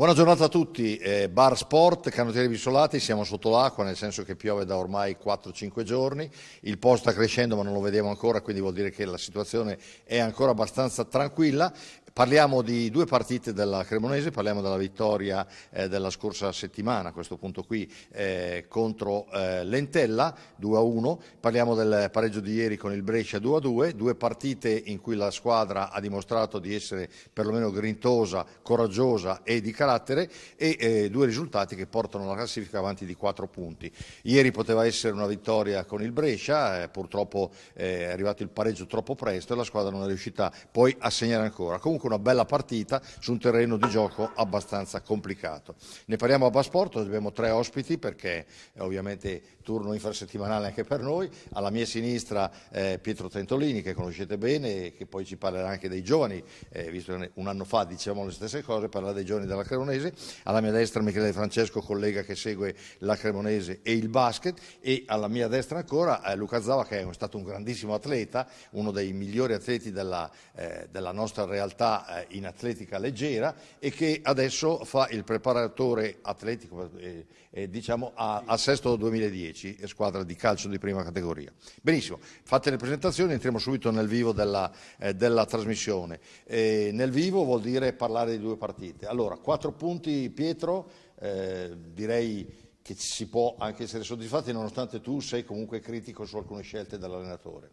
Buona giornata a tutti, eh, Bar Sport, canottieri bisolati, siamo sotto l'acqua nel senso che piove da ormai 4-5 giorni, il po' sta crescendo ma non lo vediamo ancora quindi vuol dire che la situazione è ancora abbastanza tranquilla, Parliamo di due partite della Cremonese, parliamo della vittoria eh, della scorsa settimana, a questo punto qui, eh, contro eh, Lentella 2-1, parliamo del pareggio di ieri con il Brescia 2-2, due partite in cui la squadra ha dimostrato di essere perlomeno grintosa, coraggiosa e di carattere e eh, due risultati che portano la classifica avanti di 4 punti. Ieri poteva essere una vittoria con il Brescia, eh, purtroppo eh, è arrivato il pareggio troppo presto e la squadra non è riuscita poi a segnare ancora. Comunque, comunque una bella partita su un terreno di gioco abbastanza complicato. Ne parliamo a Basporto, abbiamo tre ospiti perché è eh, ovviamente turno infrasettimanale anche per noi. Alla mia sinistra eh, Pietro Tentolini che conoscete bene e che poi ci parlerà anche dei giovani, eh, visto che un anno fa dicevamo le stesse cose, parlerà dei giovani della Cremonese. Alla mia destra Michele Francesco, collega che segue la Cremonese e il basket e alla mia destra ancora eh, Luca Zava che è stato un grandissimo atleta, uno dei migliori atleti della, eh, della nostra realtà sta eh, in atletica leggera e che adesso fa il preparatore atletico eh, eh, diciamo a, a Sesto 2010, squadra di calcio di prima categoria. Benissimo, fatte le presentazioni entriamo subito nel vivo della, eh, della trasmissione. Eh, nel vivo vuol dire parlare di due partite. Allora, quattro punti Pietro, eh, direi che si può anche essere soddisfatti nonostante tu sei comunque critico su alcune scelte dell'allenatore.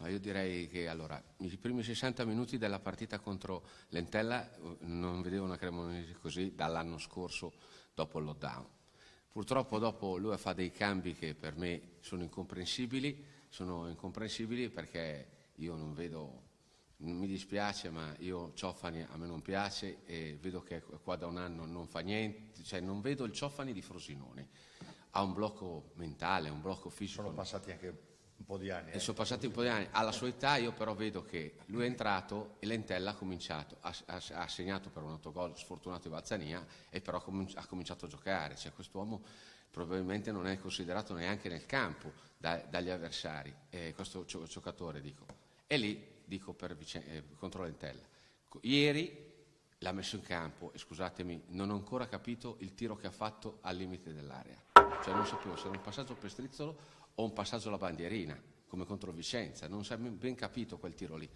Ma io direi che allora, i primi 60 minuti della partita contro l'Entella non vedevo una Cremonese così dall'anno scorso dopo il lockdown. Purtroppo dopo lui fa dei cambi che per me sono incomprensibili, sono incomprensibili perché io non vedo, mi dispiace ma io Ciofani a me non piace e vedo che qua da un anno non fa niente, cioè non vedo il Ciofani di Frosinone. Ha un blocco mentale, un blocco fisico. Sono passati anche un po' di anni. eh. sono passati un po' di anni. Alla sua età io però vedo che lui è entrato e Lentella ha cominciato, ha, ha, ha segnato per un autogol sfortunato di Balzania e però ha cominciato a giocare. Cioè quest'uomo probabilmente non è considerato neanche nel campo da, dagli avversari, eh, questo giocatore dico. E lì dico per vicen- eh, contro Lentella. Ieri l'ha messo in campo e scusatemi, non ho ancora capito il tiro che ha fatto al limite dell'area. Cioè non sapevo se era un passaggio per strizzolo o un passaggio alla bandierina, come contro Vicenza, non si è ben capito quel tiro lì.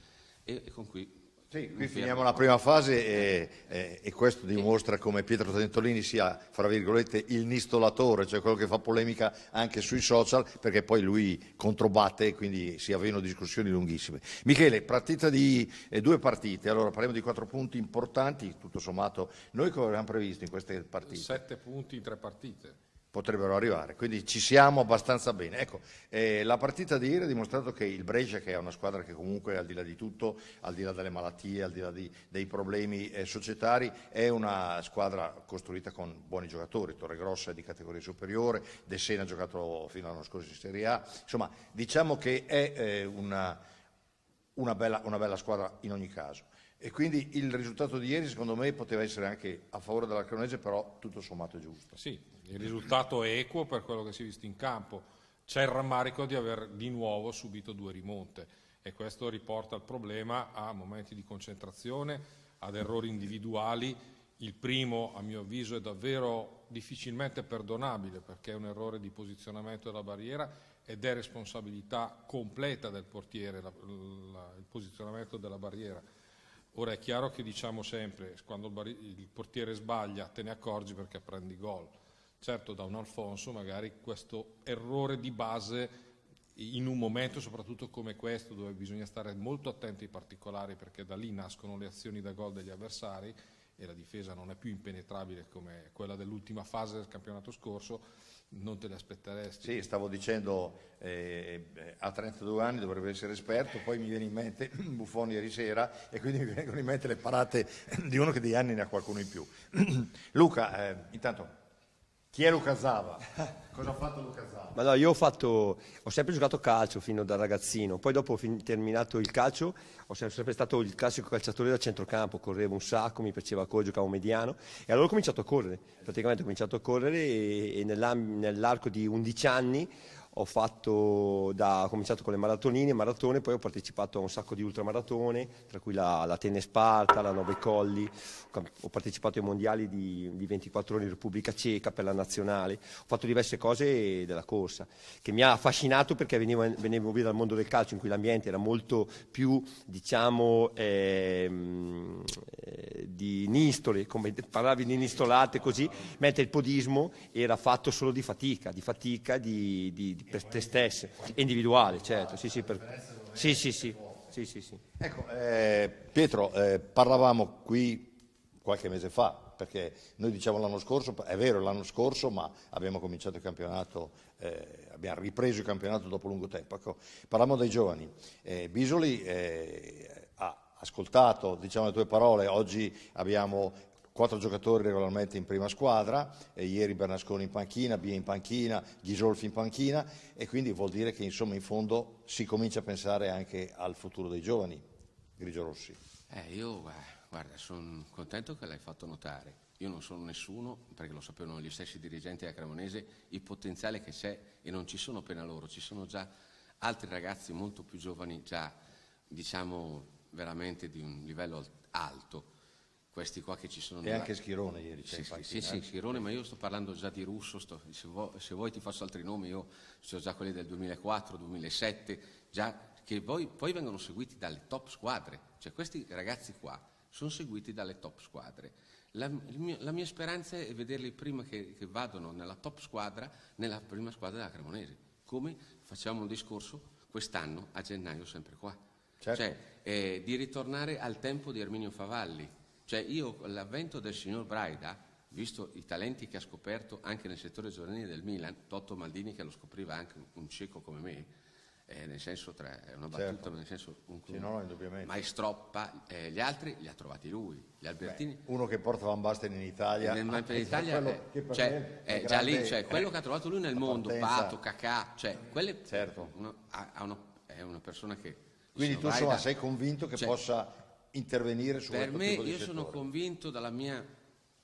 E, e con qui, sì, qui finiamo la prima fase e, e, e questo dimostra come Pietro Tentolini sia, fra virgolette, il nistolatore, cioè quello che fa polemica anche sui social, perché poi lui controbatte e quindi si avvengono discussioni lunghissime. Michele, partita di eh, due partite, allora parliamo di quattro punti importanti, tutto sommato, noi come avevamo previsto in queste partite? Sette punti in tre partite potrebbero arrivare, quindi ci siamo abbastanza bene. Ecco, eh, la partita di ieri ha dimostrato che il Brescia, che è una squadra che comunque al di là di tutto, al di là delle malattie, al di là di, dei problemi eh, societari, è una squadra costruita con buoni giocatori, Torregrossa è di categoria superiore, De Sena ha giocato fino all'anno scorso in Serie A, insomma diciamo che è eh, una, una, bella, una bella squadra in ogni caso. E quindi il risultato di ieri secondo me poteva essere anche a favore della Cremonese, però tutto sommato è giusto. Sì, il risultato è equo per quello che si è visto in campo. C'è il rammarico di aver di nuovo subito due rimonte e questo riporta il problema a momenti di concentrazione, ad errori individuali. Il primo, a mio avviso, è davvero difficilmente perdonabile perché è un errore di posizionamento della barriera ed è responsabilità completa del portiere la, la, il posizionamento della barriera. Ora è chiaro che diciamo sempre, quando il, il portiere sbaglia te ne accorgi perché prendi gol Certo da un Alfonso magari questo errore di base in un momento soprattutto come questo dove bisogna stare molto attenti ai particolari perché da lì nascono le azioni da gol degli avversari e la difesa non è più impenetrabile come quella dell'ultima fase del campionato scorso, non te le aspetteresti. Sì, stavo dicendo eh, a 32 anni dovrebbe essere esperto, poi mi viene in mente Buffoni ieri sera e quindi mi vengono in mente le parate di uno che degli anni ne ha qualcuno in più. Luca, eh, intanto chi è Luca Zava? Cosa ha fatto Luca Zava? Ma no, io ho, fatto, ho sempre giocato calcio fino da ragazzino, poi dopo ho terminato il calcio ho sempre stato il classico calciatore da centrocampo, correvo un sacco, mi piaceva correre, giocavo mediano e allora ho cominciato a correre, praticamente ho cominciato a correre e, e nell'arco di 11 anni ho, da, ho, cominciato con le maratonine, maratone, poi ho partecipato a un sacco di ultramaratone, tra cui la, la Tene Sparta, la Nove Colli, ho partecipato ai mondiali di, di 24 ore in Repubblica Ceca per la nazionale, ho fatto diverse cose della corsa, che mi ha affascinato perché venivo, venivo via dal mondo del calcio in cui l'ambiente era molto più, diciamo, ehm, eh, di nistole, come parlavi di nistolate così, mentre il podismo era fatto solo di fatica, di fatica, di, di per te stesse, individuale, certo, sì, sì, per... sì, sì, sì. sì, sì, sì. Ecco, eh, Pietro, eh, parlavamo qui qualche mese fa, perché noi diciamo l'anno scorso, è vero l'anno scorso, ma abbiamo cominciato il campionato, eh, abbiamo ripreso il campionato dopo lungo tempo. Ecco, parliamo dei giovani. Eh, Bisoli eh, ha ascoltato diciamo, le tue parole, oggi abbiamo quattro giocatori regolarmente in prima squadra, ieri Bernasconi in panchina, Bia in panchina, Ghisolfi in panchina e quindi vuol dire che insomma in fondo si comincia a pensare anche al futuro dei giovani grigio-rossi. Eh, io guarda, sono contento che l'hai fatto notare. Io non sono nessuno, perché lo sapevano gli stessi dirigenti della Cremonese, il potenziale che c'è e non ci sono appena loro, ci sono già altri ragazzi molto più giovani, già diciamo veramente di un livello alto questi qua che ci sono. E anche Schirone ieri sì, c'è. Sì, sì, eh? Schirone, ma io sto parlando già di russo, sto, se, vuoi, se, vuoi, ti faccio altri nomi, io ho già quelli del 2004, 2007, già, che poi, poi vengono seguiti dalle top squadre, cioè questi ragazzi qua sono seguiti dalle top squadre. La, mio, la mia speranza è vederli prima che, che vadano nella top squadra, nella prima squadra della Cremonese, come facciamo un discorso quest'anno a gennaio sempre qua. Certo. Cioè eh, di ritornare al tempo di Erminio Favalli, cioè io l'avvento del signor Braida, visto i talenti che ha scoperto anche nel settore giovanile del Milan, Totto Maldini che lo scopriva anche un cieco come me, eh, nel senso tra, è una battuta, certo. ma nel senso un sì, no, maestroppa, eh, gli altri li ha trovati lui, gli Albertini. Beh, uno che porta Van Basten in Italia, eh, nel, ah, in Italia eh, cioè, è, cioè, è, è già lì, cioè, quello che ha eh, trovato lui nel mondo, partenza. Pato, Cacà, cioè, quelle, certo. uno, ha, ha uno, è una persona che... Quindi tu insomma, sei convinto che cioè, possa intervenire su per questo me, io settore. sono convinto dalla mia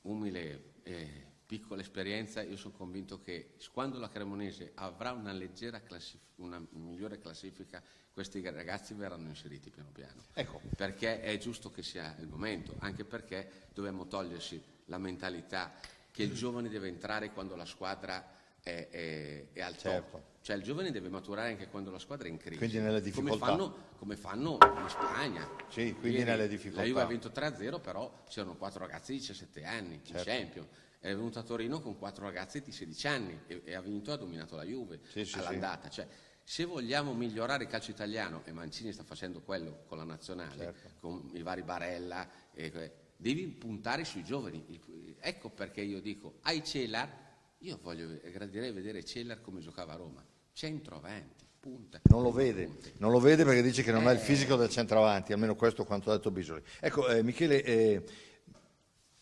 umile eh, piccola esperienza, io sono convinto che quando la Cremonese avrà una leggera classifica, una migliore classifica, questi ragazzi verranno inseriti piano piano. Ecco. Perché è giusto che sia il momento, anche perché dobbiamo togliersi la mentalità che il giovane deve entrare quando la squadra è, è, è al certo. top. Cioè il giovane deve maturare anche quando la squadra è in crisi. Quindi nelle difficoltà. Come fanno, come fanno in Spagna. Sì, quindi Ieri nelle difficoltà. La Juve ha vinto 3-0, però c'erano quattro ragazzi di 17 anni, certo. in Champions. È venuto a Torino con quattro ragazzi di 16 anni e, e ha vinto e ha dominato la Juve sì, sì, all'andata. Sì. Cioè, se vogliamo migliorare il calcio italiano, e Mancini sta facendo quello con la nazionale, certo. con i vari Barella, e, devi puntare sui giovani. Ecco perché io dico, ai Celar, io voglio, gradirei vedere Celar come giocava a Roma centravanti. Punta. Non lo vede, non lo vede perché dice che non eh. ha il eh. fisico del centravanti, almeno questo quanto ha detto Bisoli. Ecco, eh, Michele, eh,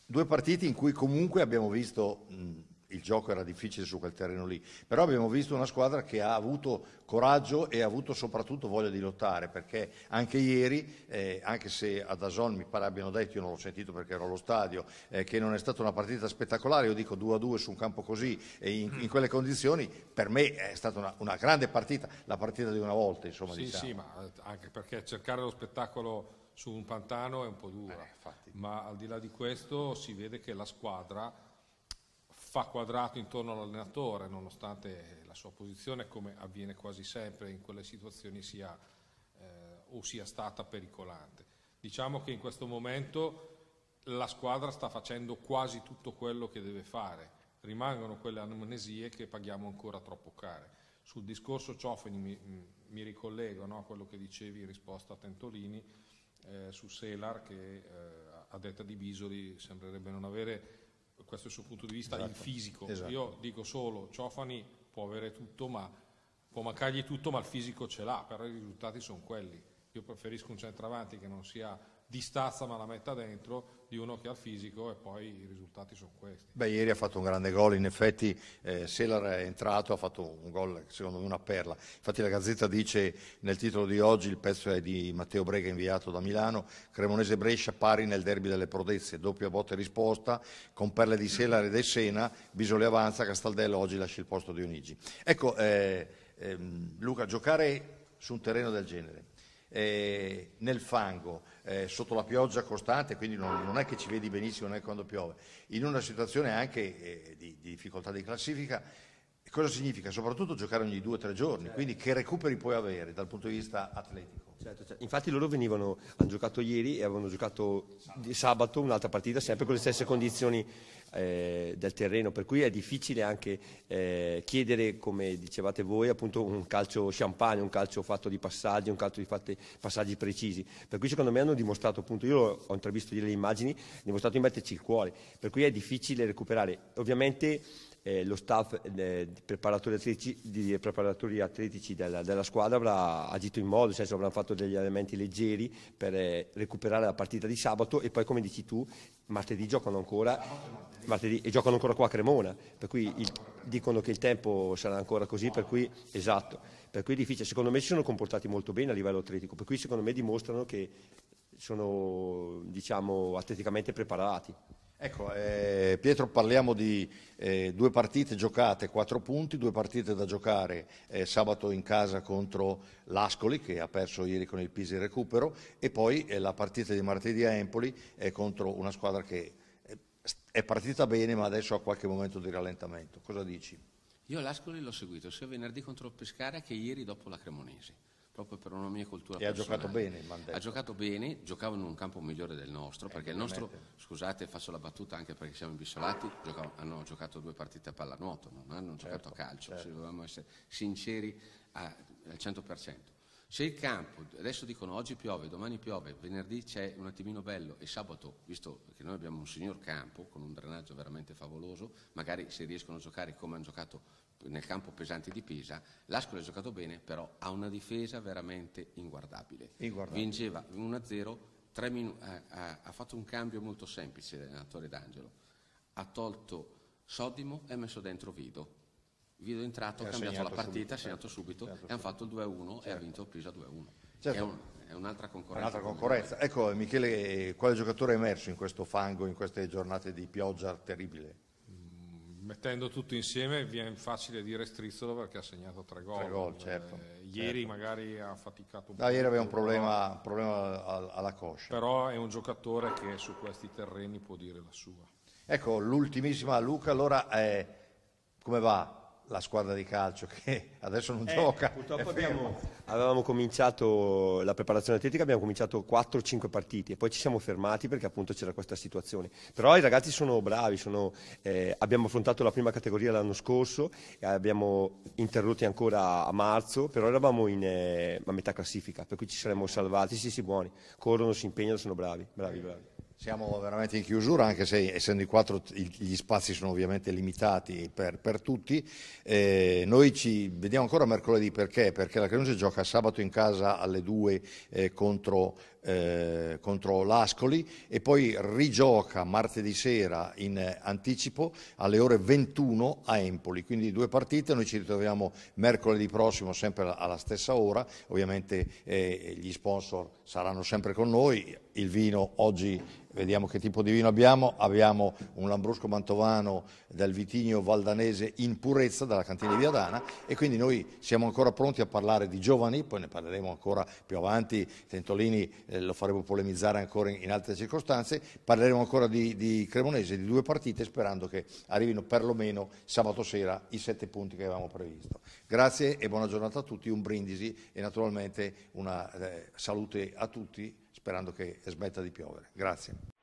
due partiti in cui comunque abbiamo visto mh, il gioco era difficile su quel terreno lì, però abbiamo visto una squadra che ha avuto coraggio e ha avuto soprattutto voglia di lottare, perché anche ieri, eh, anche se ad Azon mi pare abbiano detto, io non l'ho sentito perché ero allo stadio, eh, che non è stata una partita spettacolare, io dico 2 a 2 su un campo così e in, in quelle condizioni, per me è stata una, una, grande partita, la partita di una volta insomma. Sì, diciamo. sì, ma eh, anche perché cercare lo spettacolo su un pantano è un po' dura, eh, ma al di là di questo si vede che la squadra fa quadrato intorno all'allenatore, nonostante la sua posizione, come avviene quasi sempre in quelle situazioni, sia eh, o sia stata pericolante. Diciamo che in questo momento la squadra sta facendo quasi tutto quello che deve fare, rimangono quelle amnesie che paghiamo ancora troppo care. Sul discorso Ciofani mi, mi ricollego no, a quello che dicevi in risposta a Tentolini eh, su Selar che eh, a detta di Bisoli sembrerebbe non avere questo è il suo punto di vista, esatto. in fisico. Esatto. Io dico solo, Ciofani può avere tutto, ma può mancargli tutto, ma il fisico ce l'ha, però i risultati sono quelli. Io preferisco un centravanti che non sia distazza ma la metta dentro di uno che ha il fisico e poi i risultati sono questi. Beh, ieri ha fatto un grande gol, in effetti eh, Seller è entrato, ha fatto un gol secondo me una perla. Infatti la Gazzetta dice nel titolo di oggi, il pezzo è di Matteo Brega inviato da Milano, Cremonese Brescia pari nel derby delle prodezze, doppia botte risposta, con perle di Seller e ed Essena, Bisoli avanza, Castaldello oggi lascia il posto di Onigi. Ecco, eh, ehm, Luca, giocare su un terreno del genere eh, nel fango, eh, sotto la pioggia costante, quindi non, non, è che ci vedi benissimo né quando piove, in una situazione anche eh, di, di difficoltà di classifica, e cosa significa? Soprattutto giocare ogni due o tre giorni, certo. quindi che recuperi puoi avere dal punto di vista atletico? Certo, certo. Infatti loro venivano, hanno giocato ieri e avevano giocato sabato, sabato un'altra partita sempre con le stesse condizioni eh, del terreno, per cui è difficile anche eh, chiedere, come dicevate voi, appunto un calcio champagne, un calcio fatto di passaggi, un calcio di fatti, passaggi precisi. Per cui secondo me hanno dimostrato, appunto, io ho intravisto ieri le immagini, hanno dimostrato di metterci il cuore, per cui è difficile recuperare. Ovviamente eh, lo staff eh, preparatori, atletici, di, preparatori atletici della, della, squadra avrà agito in modo, nel senso avranno fatto degli elementi leggeri per eh, recuperare la partita di sabato e poi come dici tu martedì giocano ancora martedì, e giocano ancora qua a Cremona per cui il, dicono che il tempo sarà ancora così per cui esatto per cui è difficile secondo me si sono comportati molto bene a livello atletico per cui secondo me dimostrano che sono diciamo atleticamente preparati Ecco, eh, Pietro, parliamo di eh, due partite giocate, quattro punti, due partite da giocare eh, sabato in casa contro l'Ascoli che ha perso ieri con il Pisi recupero e poi eh, la partita di martedì a Empoli eh, contro una squadra che eh, è partita bene ma adesso ha qualche momento di rallentamento. Cosa dici? Io l'Ascoli l'ho seguito sia venerdì contro Pescara che ieri dopo la Cremonese proprio per una mia cultura e personale. ha giocato bene il Mandetta. Ha giocato bene, giocava in un campo migliore del nostro, eh, perché il nostro, scusate faccio la battuta anche perché siamo imbissolati, giocavo, hanno giocato due partite a pallanuoto, non hanno certo, giocato a calcio, certo. se dovevamo essere sinceri a, al 100%. Se il campo, adesso dicono oggi piove, domani piove, venerdì c'è un attimino bello e sabato, visto che noi abbiamo un signor campo con un drenaggio veramente favoloso, magari se riescono a giocare come hanno giocato nel campo pesante di Pisa, l'Ascoli ha giocato bene, però ha una difesa veramente inguardabile. inguardabile. Vinceva 1-0, minu- ha, ha, ha fatto un cambio molto semplice l'allenatore D'Angelo, ha tolto Sodimo e ha messo dentro Vido Viedo entrato, ha cambiato la partita, ha segnato eh, subito, segnato e hanno fatto il 2-1 certo. e ha certo. vinto Pisa 2-1. Certo. È, un, è, un'altra concorrenza. Un'altra concorrenza. Ecco Michele, quale giocatore è emerso in questo fango, in queste giornate di pioggia terribile? Mm, mettendo tutto insieme viene facile dire Strizzolo perché ha segnato tre gol. Tre gol certo, eh, ieri certo. magari ha faticato un no, po'. Ieri aveva un problema, un problema alla coscia. Però è un giocatore che su questi terreni può dire la sua. Ecco, l'ultimissima Luca, allora eh, come va? la squadra di calcio che adesso non eh, gioca. Abbiamo... Avevamo cominciato la preparazione atletica, abbiamo cominciato 4-5 partiti e poi ci siamo fermati perché appunto c'era questa situazione. Però i ragazzi sono bravi, sono, eh, abbiamo affrontato la prima categoria l'anno scorso, abbiamo interrotti ancora a marzo, però eravamo in, eh, a metà classifica, per cui ci saremmo salvati, sì sì buoni, corrono, si impegnano, sono bravi, bravi, bravi. Siamo veramente in chiusura, anche se essendo i quattro gli spazi sono ovviamente limitati per, per tutti. Eh, noi ci vediamo ancora mercoledì perché? Perché la Cremonese gioca sabato in casa alle 2 eh, contro, eh, contro l'Ascoli e poi rigioca martedì sera in anticipo alle ore 21 a Empoli. Quindi due partite, noi ci ritroviamo mercoledì prossimo sempre alla stessa ora, ovviamente eh, gli sponsor saranno sempre con noi, il vino oggi vediamo che tipo di vino abbiamo, abbiamo un Lambrusco Mantovano del vitigno valdanese in purezza dalla cantina di Viadana e quindi noi siamo ancora pronti a parlare di giovani, poi ne parleremo ancora più avanti, Tentolini eh, lo faremo polemizzare ancora in, in altre circostanze, parleremo ancora di, di, Cremonese, di due partite sperando che arrivino perlomeno sabato sera i sette punti che avevamo previsto. Grazie e buona giornata a tutti, un brindisi e naturalmente una eh, salute a tutti sperando che smetta di piovere. Grazie.